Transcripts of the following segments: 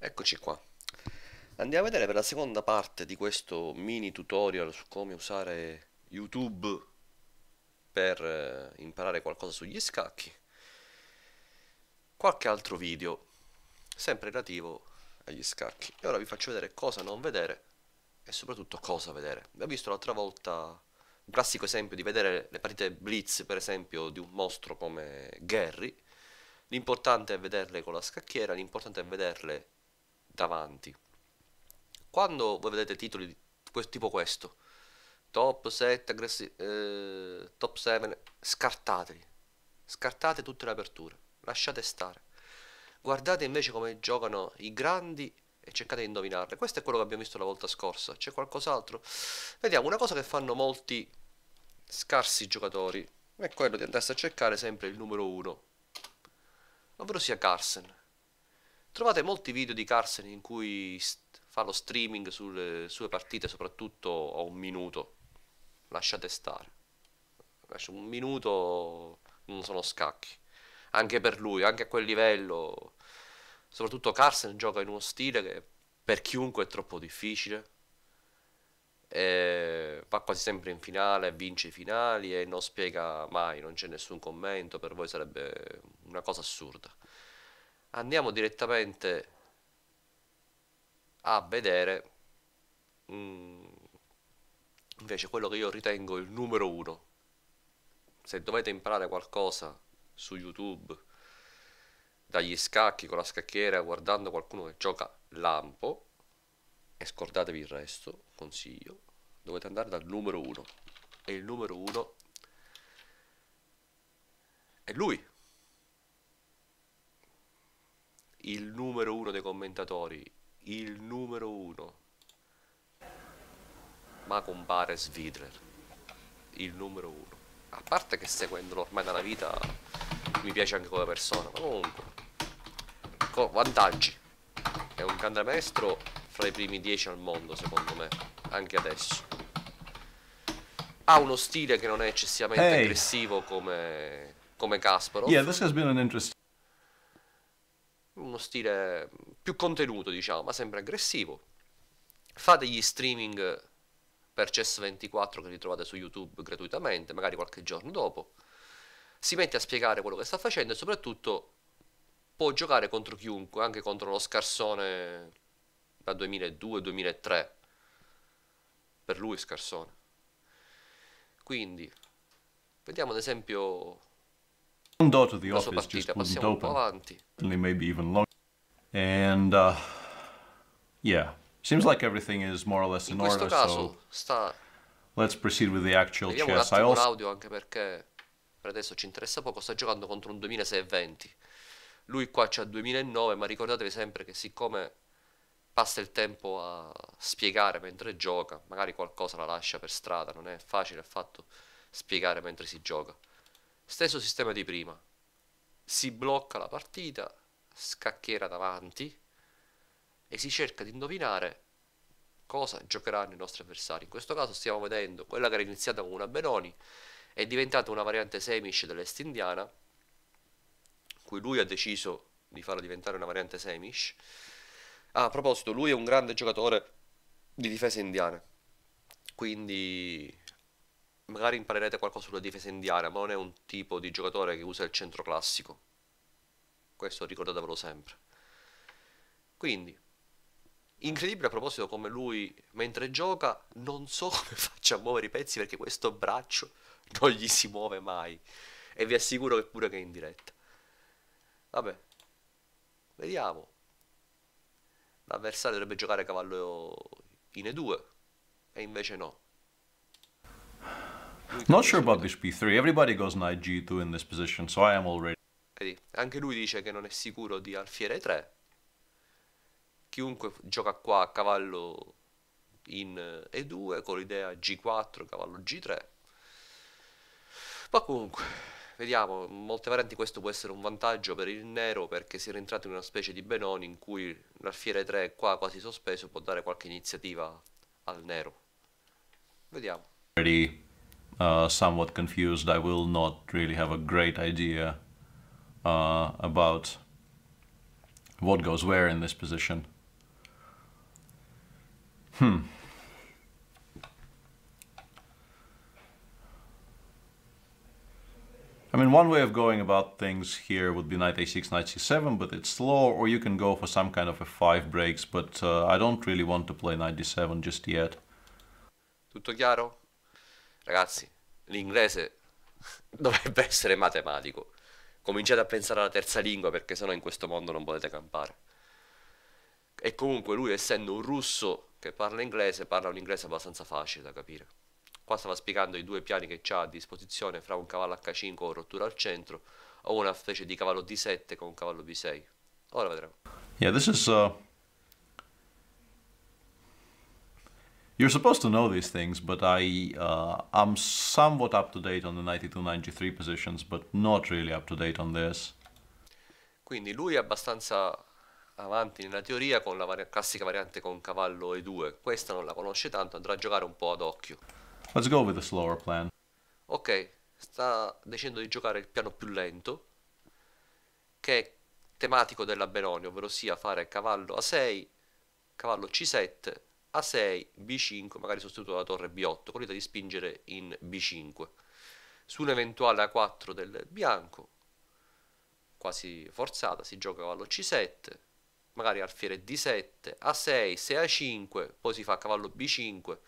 Eccoci qua. Andiamo a vedere per la seconda parte di questo mini tutorial su come usare YouTube per eh, imparare qualcosa sugli scacchi. Qualche altro video, sempre relativo agli scacchi. E ora vi faccio vedere cosa non vedere e soprattutto cosa vedere. Abbiamo visto l'altra volta un classico esempio di vedere le partite blitz, per esempio, di un mostro come Gary. L'importante è vederle con la scacchiera, l'importante è vederle davanti. Quando voi vedete titoli di questo, tipo questo, top 7, aggressi- eh, top 7, scartateli. Scartate tutte le aperture, lasciate stare. Guardate invece come giocano i grandi e cercate di indovinarle. Questo è quello che abbiamo visto la volta scorsa. C'è qualcos'altro? Vediamo, una cosa che fanno molti scarsi giocatori è quello di andarsi a cercare sempre il numero 1, ovvero sia Carsen. Trovate molti video di Carson in cui fa lo streaming sulle sue partite, soprattutto a un minuto. Lasciate stare. un minuto non sono scacchi. Anche per lui, anche a quel livello. Soprattutto Carson gioca in uno stile che per chiunque è troppo difficile. E va quasi sempre in finale, vince i finali e non spiega mai, non c'è nessun commento, per voi sarebbe una cosa assurda andiamo direttamente a vedere mh, mm, invece quello che io ritengo il numero uno se dovete imparare qualcosa su youtube dagli scacchi con la scacchiera guardando qualcuno che gioca lampo e scordatevi il resto consiglio dovete andare dal numero uno e il numero uno è lui il numero uno dei commentatori, il numero uno, ma compare Svidler, il numero uno. A parte che seguendolo ormai da vita mi piace anche come persona, comunque, con vantaggi. È un grande fra i primi dieci al mondo, secondo me, anche adesso. Ha uno stile che non è eccessivamente hey. aggressivo come, come Kasparov. Yeah, this has been an interesting uno stile più contenuto, diciamo, ma sempre aggressivo. Fa degli streaming per CES24 che li trovate su YouTube gratuitamente, magari qualche giorno dopo. Si mette a spiegare quello che sta facendo e soprattutto può giocare contro chiunque, anche contro lo scarsone da 2002-2003. Per lui scarsone. Quindi, vediamo ad esempio... One door to office partita, just wouldn't open. Avanti. May be even longer. And uh, yeah, seems like everything is more or less in, in questo order, caso so sta let's proceed with the actual Vediamo chess. un attimo also... l'audio anche perché per adesso ci interessa poco, sta giocando contro un 2620. Lui qua c'ha 2009, ma ricordatevi sempre che siccome passa il tempo a spiegare mentre gioca, magari qualcosa la lascia per strada, non è facile affatto spiegare mentre si gioca. Stesso sistema di prima, si blocca la partita, scacchiera davanti e si cerca di indovinare cosa giocheranno i nostri avversari. In questo caso stiamo vedendo quella che era iniziata con una Benoni è diventata una variante Semish dell'est indiana, cui lui ha deciso di farla diventare una variante Semish. Ah, a proposito, lui è un grande giocatore di difesa indiana. Quindi magari imparerete qualcosa sulla difesa indiana, ma non è un tipo di giocatore che usa il centro classico. Questo ricordatevelo sempre. Quindi, incredibile a proposito come lui, mentre gioca, non so come faccia a muovere i pezzi perché questo braccio non gli si muove mai. E vi assicuro che pure che è in diretta. Vabbè, vediamo. L'avversario dovrebbe giocare cavallo in E2, e invece no. Not sure about bishop b3. Everybody goes knight g2 in this position, so I am already. Vedi, anche lui dice che non è sicuro di alfiere 3. Chiunque gioca qua a cavallo in E2 eh, con l'idea G4, cavallo G3. Ma comunque, vediamo, in molte varianti questo può essere un vantaggio per il nero perché si è rientrato in una specie di Benoni in cui l'alfiere 3 qua quasi sospeso può dare qualche iniziativa al nero. Vediamo. Already uh, somewhat confused, I will not really have a great idea uh, about what goes where in this position. Hmm. I mean, one way of going about things here would be knight a6, knight c7, but it's slow, or you can go for some kind of a 5 breaks, but uh, I don't really want to play knight d7 just yet. Tutto chiaro? Ragazzi, l'inglese dovrebbe essere matematico. Cominciate a pensare alla terza lingua perché sennò in questo mondo non potete campare. E comunque lui essendo un russo che parla inglese, parla un inglese abbastanza facile da capire. Qua stava spiegando i due piani che ha a disposizione fra un cavallo H5 o rottura al centro o una specie di cavallo D7 con un cavallo B6. Ora vedremo. Yeah, this is uh... You're supposed to know these things, but I, uh, I'm somewhat up to date on the 92-93 positions, but not really up to date on this. Quindi lui è abbastanza avanti nella teoria con la vari classica variante con cavallo E2. Questa non la conosce tanto, andrà a giocare un po' ad occhio. Let's go with the slower plan. Ok, sta decidendo di giocare il piano più lento, che è tematico della Benoni, ovvero sia fare cavallo A6, cavallo C7 a6, B5, magari sostituito dalla torre B8, con l'idea di spingere in B5. Su un'eventuale A4 del bianco, quasi forzata, si gioca cavallo C7, magari alfiere D7, A6, se A5, poi si fa cavallo B5, con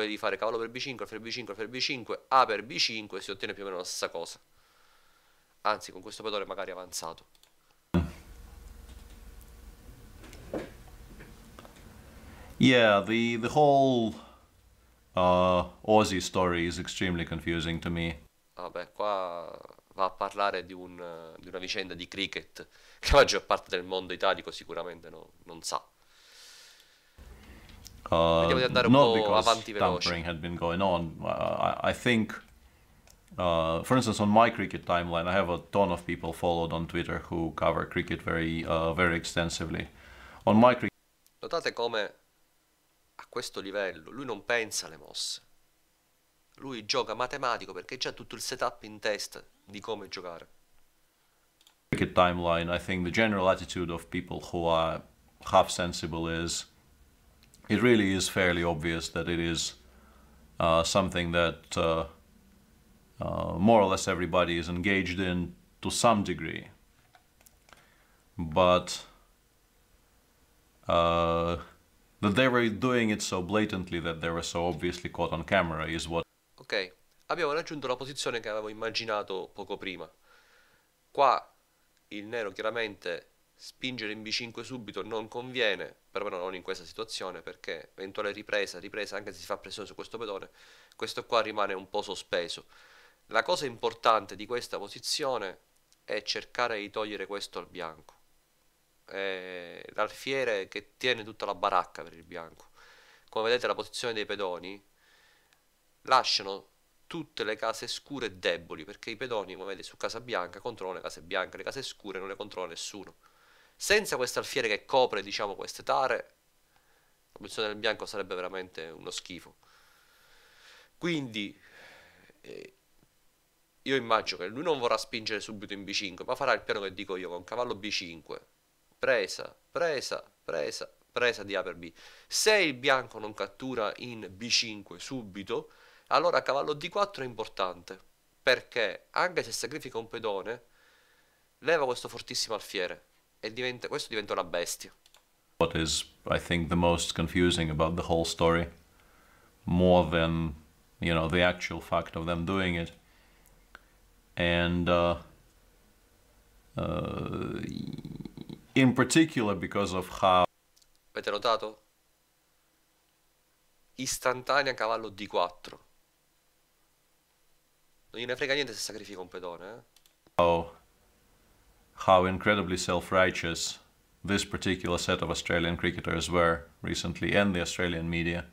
l'idea di fare cavallo per B5, alfiere B5, alfiere B5, A per B5 e si ottiene più o meno la stessa cosa. Anzi, con questo pedone magari avanzato. Yeah, the, the whole uh, Aussie story is extremely confusing to me. Vabbè, qua va a parlare di, un, di una vicenda di cricket che la maggior parte del mondo italico sicuramente no, non sa. Uh, Vediamo di andare un po' avanti veloce. Tampering had been going on. Uh, I, I think, uh, for instance, on my cricket timeline, I have a ton of people followed on Twitter who cover cricket very, uh, very extensively. On my cricket... Notate come questo livello lui non pensa alle mosse. Lui gioca matematico perché c'è tutto il setup in testa di come giocare. Cricket timeline, I think the general attitude of people who are half sensible is it really is fairly obvious that it is uh, something that uh, uh, more or less everybody is engaged in to some degree. But uh, That they were doing it so blatantly that they were so obviously caught on camera is what... Ok, abbiamo raggiunto la posizione che avevo immaginato poco prima. Qua il nero chiaramente spingere in B5 subito non conviene, perlomeno non in questa situazione, perché eventuale ripresa, ripresa anche se si fa pressione su questo pedone, questo qua rimane un po' sospeso. La cosa importante di questa posizione è cercare di togliere questo al bianco eh, l'alfiere che tiene tutta la baracca per il bianco. Come vedete la posizione dei pedoni lasciano tutte le case scure deboli, perché i pedoni, come vedete, su Casa Bianca controllano le case bianche, le case scure non le controlla nessuno. Senza questa alfiere che copre, diciamo, queste tare, la posizione del bianco sarebbe veramente uno schifo. Quindi, eh, io immagino che lui non vorrà spingere subito in B5, ma farà il piano che dico io, con cavallo B5, presa, presa, presa, presa di A per B. Se il bianco non cattura in B5 subito, allora cavallo D4 è importante, perché anche se sacrifica un pedone, leva questo fortissimo alfiere e diventa, questo diventa una bestia. What is, I think, the most confusing about the whole story, more than, you know, the actual fact of them doing it. And, uh, uh, in particular because of how avete notato? Istantanea cavallo d4 non gliene frega niente se sacrifica un pedone eh? how, how incredibly self-righteous this particular set of Australian cricketers were recently and the Australian media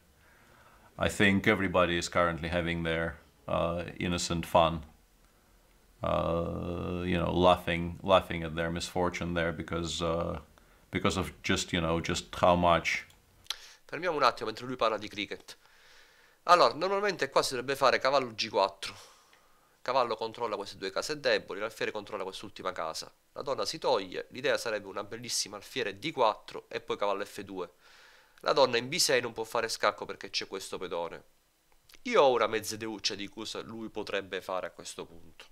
I think everybody is currently having their uh, innocent fun uh, you know, laughing laughing at their misfortune there because uh, because of just you know just how much. Fermiamo un attimo mentre lui parla di cricket. Allora, normalmente qua si dovrebbe fare cavallo G4. Cavallo controlla queste due case deboli, l'alfiere controlla quest'ultima casa. La donna si toglie, l'idea sarebbe una bellissima alfiere D4 e poi cavallo F2. La donna in B6 non può fare scacco perché c'è questo pedone. Io ho una deuccia di cosa lui potrebbe fare a questo punto.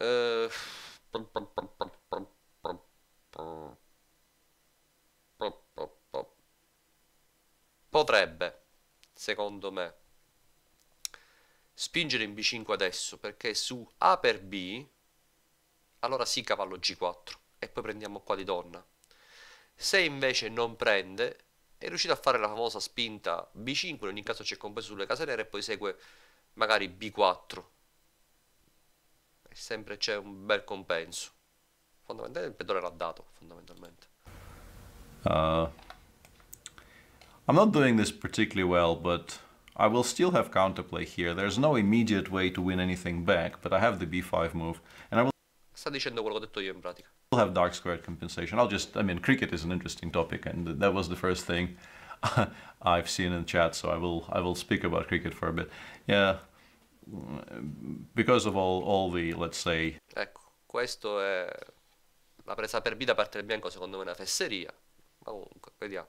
Eh, potrebbe, secondo me, spingere in B5 adesso perché su A per B, allora sì cavallo G4 e poi prendiamo qua di donna. Se invece non prende, è riuscito a fare la famosa spinta B5, in ogni caso c'è compreso sulle case nere e poi segue magari B4 sempre c'è un bel compenso. Fondamentalmente il pedone l'ha dato, fondamentalmente. Uh, I'm not doing this particularly well, but I will still have counterplay here. There's no immediate way to win anything back, but I have the b5 move, and I will... Sta dicendo quello che ho detto io in pratica. I'll have dark squared compensation. I'll just... I mean, cricket is an interesting topic, and that was the first thing I've seen in the chat, so I will I will speak about cricket for a bit. Yeah, because of all, all the, let's say... Ecco, questo è la presa per B da parte del bianco, secondo me una fesseria, comunque, vediamo.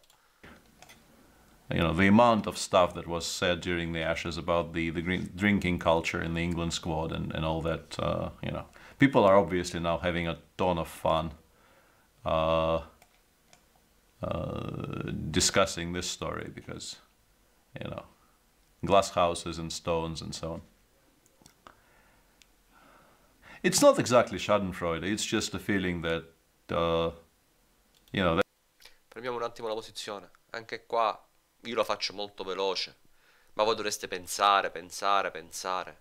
You know, the amount of stuff that was said during the Ashes about the, the green, drinking culture in the England squad and, and all that, uh, you know. People are obviously now having a ton of fun uh, uh, discussing this story because, you know, glass houses and stones and so on. It's not exactly Schadenfreude, it's just a feeling that, uh, you know... That... Prendiamo un attimo la posizione. Anche qua io la faccio molto veloce, ma voi dovreste pensare, pensare, pensare.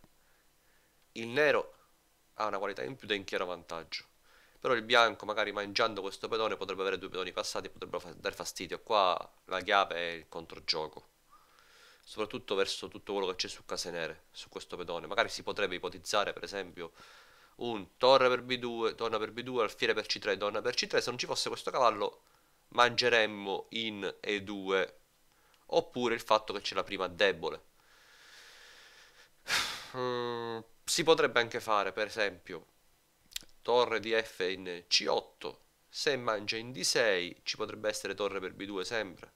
Il nero ha una qualità in più da in chiaro vantaggio. Però il bianco, magari mangiando questo pedone, potrebbe avere due pedoni passati e potrebbero fa dare fastidio. Qua la chiave è il controgioco. Soprattutto verso tutto quello che c'è su case nere, su questo pedone. Magari si potrebbe ipotizzare, per esempio, un torre per B2, torna per B2, alfiere per C3, donna per C3, se non ci fosse questo cavallo mangeremmo in E2, oppure il fatto che c'è la prima debole. Mm, si potrebbe anche fare, per esempio, torre di F in C8, se mangia in D6 ci potrebbe essere torre per B2 sempre.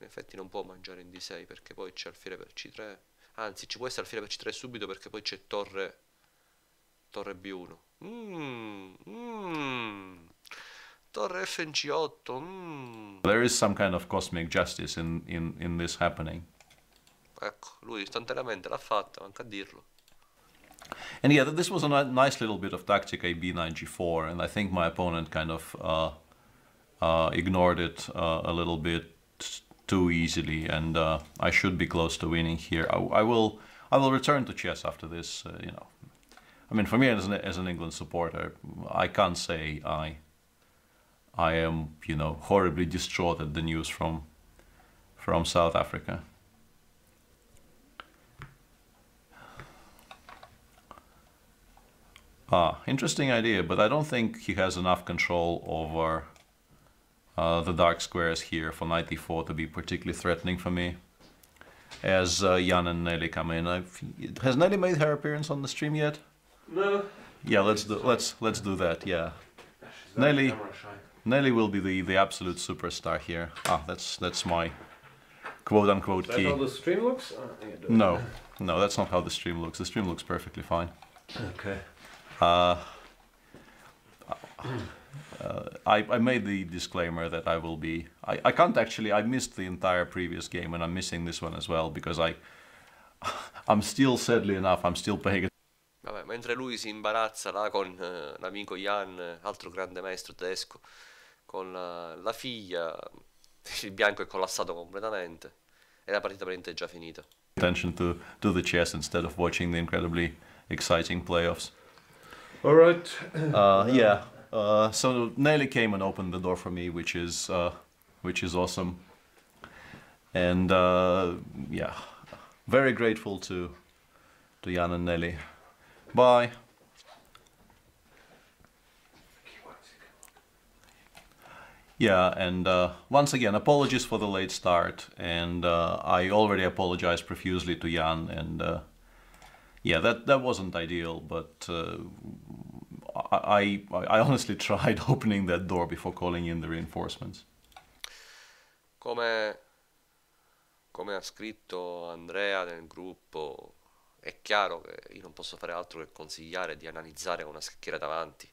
In effetti non può mangiare in D6 perché poi c'è alfiere per C3. Anzi, ci può essere alfiere per C3 subito perché poi c'è torre Torre B1. Mm, mm. Torre FNG8. Mm. There is some kind of cosmic justice in, in, in this happening. Ecco, lui istantaneamente l'ha fatta, manca a dirlo. And yeah, this was a nice little bit of tactic AB 94, and I think my opponent kind of uh, uh, ignored it uh, a little bit too easily, and uh, I should be close to winning here. I, I will, I will return to chess after this, uh, you know, I mean, for me as an, as an England supporter, I can't say I I am, you know, horribly distraught at the news from from South Africa. Ah, interesting idea, but I don't think he has enough control over uh, the dark squares here for knight e4 to be particularly threatening for me. As uh, Jan and Nelly come in, I've, has Nelly made her appearance on the stream yet? No. Yeah, let's do let's let's do that. Yeah. Nelly. Nelly will be the the absolute superstar here. Ah, that's that's my quote unquote Is that key. how the stream looks? Oh, no, no, that's not how the stream looks. The stream looks perfectly fine. Okay. Uh, uh, I, I made the disclaimer that I will be. I, I can't actually. I missed the entire previous game, and I'm missing this one as well because I. I'm still, sadly enough, I'm still paying Vabbè, mentre lui si imbarazza là con eh, l'amico Jan, altro grande maestro tedesco, con la, la figlia, il bianco è collassato completamente e la partita praticamente è già finita. Attention to, to the chess instead of watching the incredibly exciting playoffs. All right. Uh, yeah. Uh, so Nelly came and opened the door for me, which is uh, which is awesome. And uh, yeah, very grateful to to Jan and Nelly. Bye. Yeah, and uh, once again, apologies for the late start, and uh, I already apologized profusely to Jan, and uh, yeah, that, that wasn't ideal, but uh, I, I honestly tried opening that door before calling in the reinforcements. Come, come ha scritto Andrea nel gruppo, È chiaro che io non posso fare altro che consigliare di analizzare una scacchiera davanti.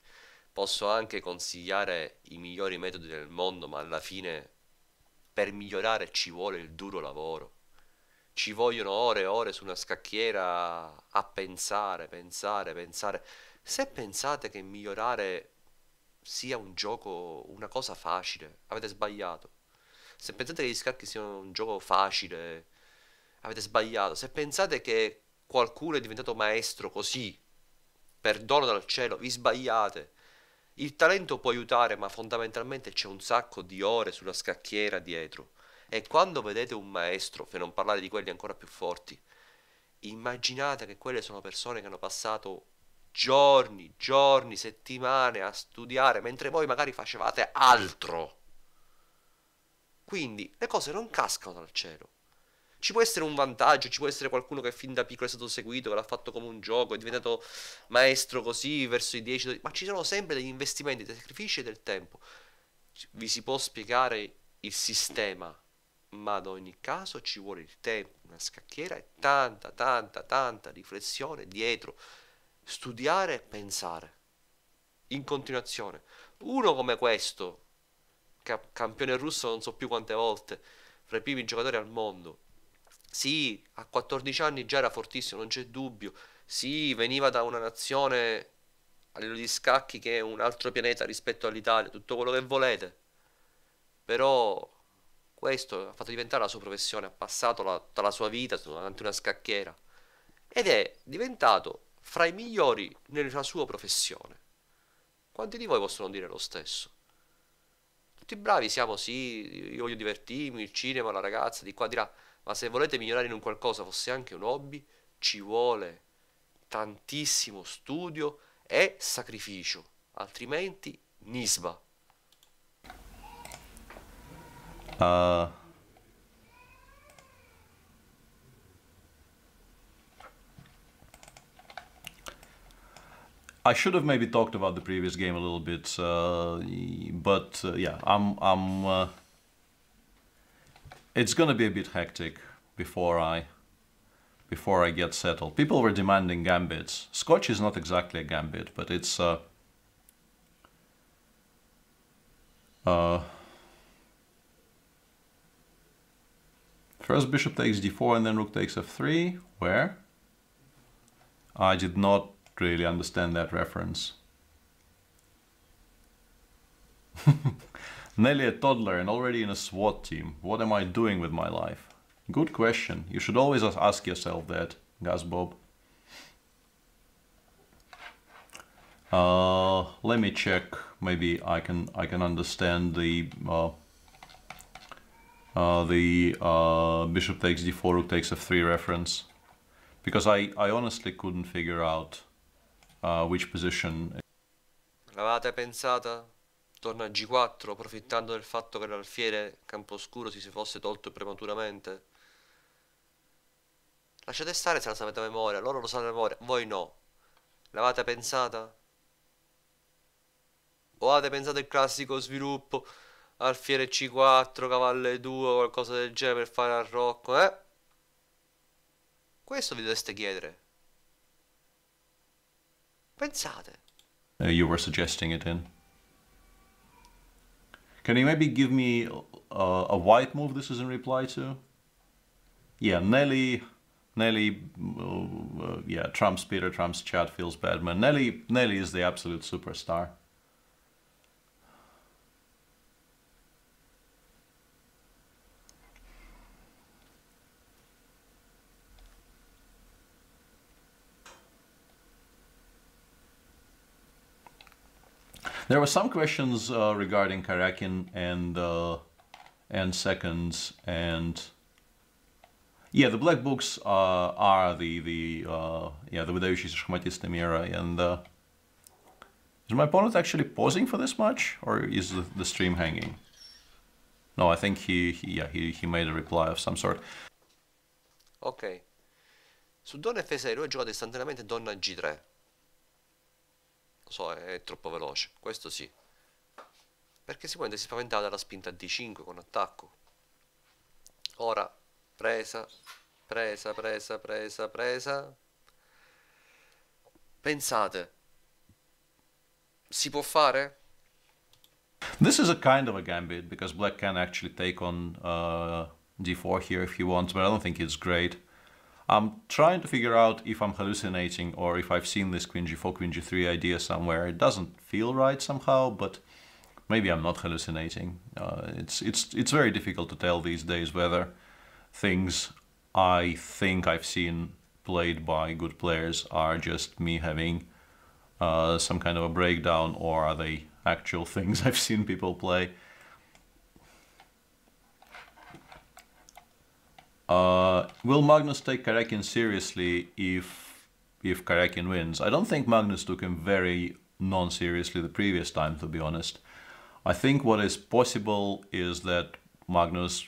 Posso anche consigliare i migliori metodi del mondo, ma alla fine per migliorare ci vuole il duro lavoro. Ci vogliono ore e ore su una scacchiera a pensare, pensare, pensare. Se pensate che migliorare sia un gioco, una cosa facile, avete sbagliato. Se pensate che gli scacchi siano un gioco facile, avete sbagliato. Se pensate che qualcuno è diventato maestro così, perdono dal cielo, vi sbagliate. Il talento può aiutare, ma fondamentalmente c'è un sacco di ore sulla scacchiera dietro. E quando vedete un maestro, per non parlare di quelli ancora più forti, immaginate che quelle sono persone che hanno passato giorni, giorni, settimane a studiare, mentre voi magari facevate altro. Quindi le cose non cascano dal cielo ci può essere un vantaggio, ci può essere qualcuno che fin da piccolo è stato seguito, che l'ha fatto come un gioco, è diventato maestro così verso i 10, ma ci sono sempre degli investimenti, dei sacrifici e del tempo. Vi si può spiegare il sistema, ma ad ogni caso ci vuole il tempo, una scacchiera e tanta, tanta, tanta riflessione dietro. Studiare e pensare. In continuazione. Uno come questo, campione russo non so più quante volte, fra i primi giocatori al mondo, sì, a 14 anni già era fortissimo, non c'è dubbio. Sì, veniva da una nazione a livello di scacchi che è un altro pianeta rispetto all'Italia, tutto quello che volete. Però questo ha fatto diventare la sua professione, ha passato la, tutta la sua vita davanti a una scacchiera ed è diventato fra i migliori nella sua professione. Quanti di voi possono dire lo stesso? Tutti bravi siamo, sì, io voglio divertirmi, il cinema, la ragazza, di qua, di là ma se volete migliorare in un qualcosa, fosse anche un hobby, ci vuole tantissimo studio e sacrificio, altrimenti nisba. Uh. I should have maybe talked about the previous game a little bit, uh, but uh, yeah, I'm I'm. Uh, it's going to be a bit hectic before I before I get settled. People were demanding gambits. Scotch is not exactly a gambit, but it's uh, uh, first bishop takes d4 and then rook takes f3. Where? I did not really understand that reference. Nearly a toddler and already in a SWAT team. What am I doing with my life? Good question. You should always ask yourself that, Gasbob. Uh, let me check. Maybe I can I can understand the uh, uh, the uh, bishop takes d4, rook takes f3 reference. Because I, I honestly couldn't figure out uh, which position. L'avete pensato. torna a G4 approfittando del fatto che l'alfiere Camposcuro si fosse tolto prematuramente? Lasciate stare se la sapete a memoria, loro lo sanno a memoria, voi no. L'avete pensata? O avete pensato il classico sviluppo alfiere C4, cavalle 2 o qualcosa del genere per fare al rocco, eh? Questo vi dovreste chiedere. Pensate. Uh, you were suggesting it in. Can you maybe give me uh, a white move this is in reply to? Yeah, Nelly, Nelly, uh, yeah, Trump's Peter, Trump's Chad feels bad, man. Nelly, Nelly is the absolute superstar. There were some questions uh, regarding Karakin and uh, and seconds and yeah, the black books uh, are the the uh, yeah the выдающиеся шахматисты мира and uh, is my opponent actually pausing for this much or is the, the stream hanging? No, I think he, he yeah he he made a reply of some sort. Ok, su donna f6 lui ha giocato istantaneamente donna g3. so, è troppo veloce, questo sì. Perché sicuramente si spaventava dalla spinta D5 con attacco. Ora, presa, presa, presa, presa, presa. Pensate, si può fare? This is a kind of a gambit because black can actually take on uh, d4 here if he wants, but I don't think it's great. I'm trying to figure out if I'm hallucinating or if I've seen this queen g4, queen g3 idea somewhere. It doesn't feel right somehow, but maybe I'm not hallucinating. Uh, it's, it's, it's very difficult to tell these days whether things I think I've seen played by good players are just me having uh, some kind of a breakdown or are they actual things I've seen people play. Uh, will Magnus take Karakin seriously if if Karakin wins? I don't think Magnus took him very non-seriously the previous time, to be honest. I think what is possible is that Magnus,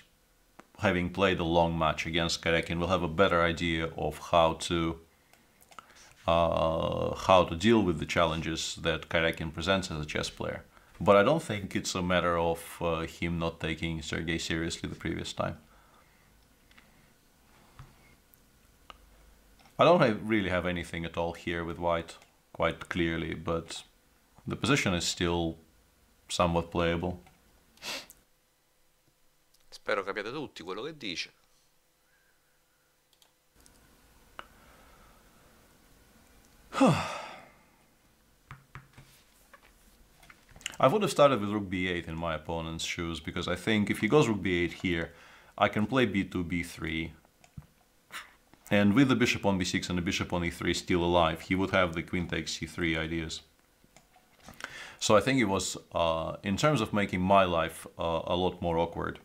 having played a long match against Karakin, will have a better idea of how to uh, how to deal with the challenges that Karakin presents as a chess player. But I don't think it's a matter of uh, him not taking Sergei seriously the previous time. I don't really have anything at all here with white quite clearly, but the position is still somewhat playable. Spero capiate tutti quello che dice. I would have started with rook b8 in my opponent's shoes because I think if he goes rook b8 here, I can play b2, b3, And with the bishop on b6 and the bishop on e3 still alive, he would have the queen takes c3 ideas. So I think it was, uh, in terms of making my life, uh, a lot more awkward.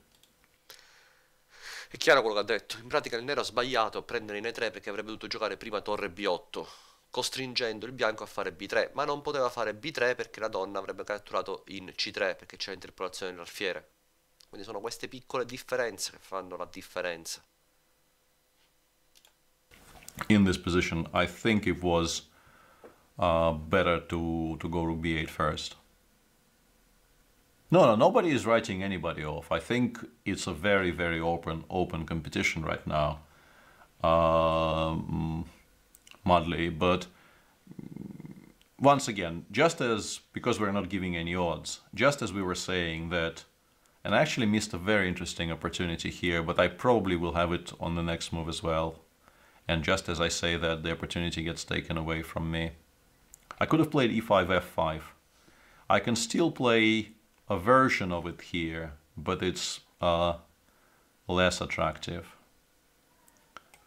È chiaro quello che ha detto. In pratica il nero ha sbagliato a prendere in e3 perché avrebbe dovuto giocare prima torre b8, costringendo il bianco a fare b3, ma non poteva fare b3 perché la donna avrebbe catturato in c3 perché c'è l'interpolazione dell'alfiere. Quindi sono queste piccole differenze che fanno la differenza. in this position, I think it was uh, better to, to go rook b8 first. No, no, nobody is writing anybody off. I think it's a very, very open, open competition right now, um, madly. But once again, just as because we're not giving any odds, just as we were saying that, and I actually missed a very interesting opportunity here, but I probably will have it on the next move as well. And just as I say that, the opportunity gets taken away from me. I could have played e5, f5. I can still play a version of it here, but it's uh, less attractive.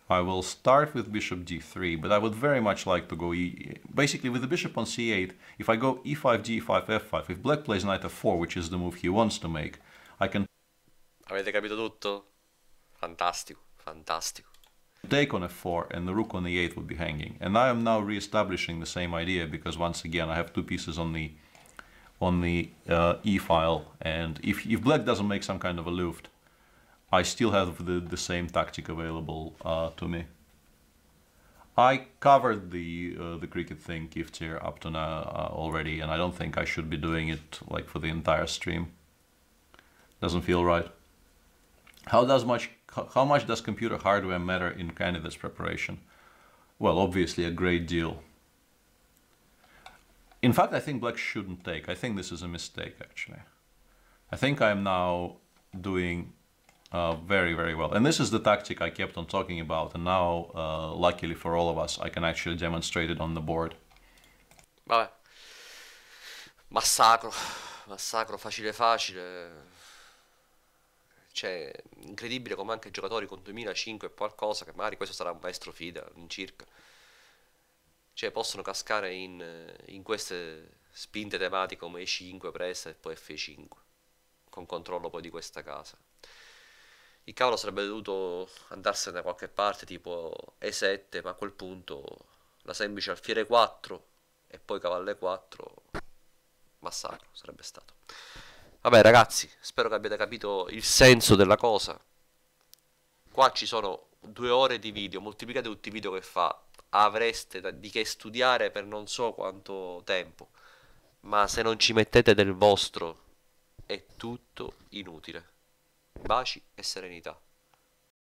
I will start with bishop d3, but I would very much like to go e basically with the bishop on c8. If I go e5, d5, f5, if black plays knight f4, which is the move he wants to make, I can... Avete capito tutto? Fantastico, fantastico take on f4 and the rook on e8 would be hanging. And I am now re-establishing the same idea because once again I have two pieces on the on the uh, e-file and if, if black doesn't make some kind of a luft, I still have the, the same tactic available uh, to me. I covered the uh, the cricket thing gift here up to now uh, already and I don't think I should be doing it like for the entire stream. Doesn't feel right. How does much how much does computer hardware matter in candidates preparation? Well, obviously a great deal. In fact, I think Black shouldn't take. I think this is a mistake, actually. I think I'm now doing uh, very, very well. And this is the tactic I kept on talking about. And now, uh, luckily for all of us, I can actually demonstrate it on the board. Vabbè. Massacro. Massacro facile facile. cioè, incredibile come anche giocatori con 2005 e qualcosa, che magari questo sarà un maestro FIDA all'incirca, cioè possono cascare in, in queste spinte tematiche come E5, Presta e poi F5, con controllo poi di questa casa. Il cavolo sarebbe dovuto andarsene da qualche parte, tipo E7, ma a quel punto la semplice alfiere 4 e poi cavalle 4, massacro sarebbe stato. Vabbè ragazzi, spero che abbiate capito il senso della cosa. Qua ci sono due ore di video, moltiplicate tutti i video che fa. Avreste di che studiare per non so quanto tempo. Ma se non ci mettete del vostro, è tutto inutile. Baci e serenità.